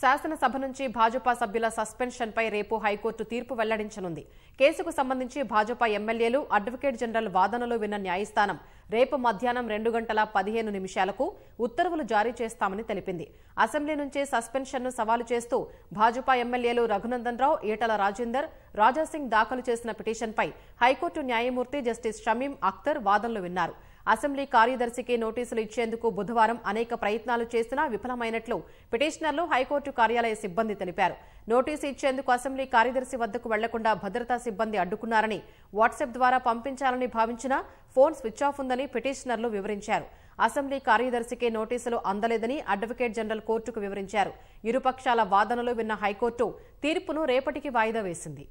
శాసనసభ నుంచి భాజపా సభ్యుల సస్పెన్షన్పై రేపు హైకోర్టు తీర్పు వెల్లడించనుంది కేసుకు సంబంధించి భాజపా ఎమ్మెల్యేలు అడ్వకేట్ జనరల్ వాదనలు విన్న న్యాయస్థానం రేపు మధ్యాహ్నం రెండు గంటల పదిహేను నిమిషాలకు ఉత్తర్వులు జారీ చేస్తామని తెలిపింది అసెంబ్లీ నుంచే సస్పెన్షన్ను సవాలు చేస్తూ భాజపా ఎమ్మెల్యేలు రఘునందన్ రావు ఈటల రాజేందర్ రాజాసింగ్ దాఖలు చేసిన పిటిషన్పై హైకోర్టు న్యాయమూర్తి జస్టిస్ షమీం అఖ్తర్ వాదనలు విన్నారు అసెంబ్లీ కార్యదర్శికి నోటీసులు ఇచ్చేందుకు బుధవారం అనేక ప్రయత్నాలు చేసినా విఫలమైనట్లు పిటిషనర్లు హైకోర్టు కార్యాలయ సిబ్బంది తెలిపారు నోటీసు ఇచ్చేందుకు అసెంబ్లీ కార్యదర్శి వద్దకు వెళ్లకుండా భద్రతా సిబ్బంది అడ్డుకున్నారని వాట్సాప్ ద్వారా పంపించాలని భావించినా ఫోన్ స్విచ్ ఆఫ్ ఉందని పిటిషనర్లు వివరించారు అసెంబ్లీ కార్యదర్శికే నోటీసులు అందలేదని అడ్వకేట్ జనరల్ కోర్టుకు వివరించారు ఇరుపక్షాల వాదనలు విన్న హైకోర్టు తీర్పును రేపటికి వాయిదా వేసింది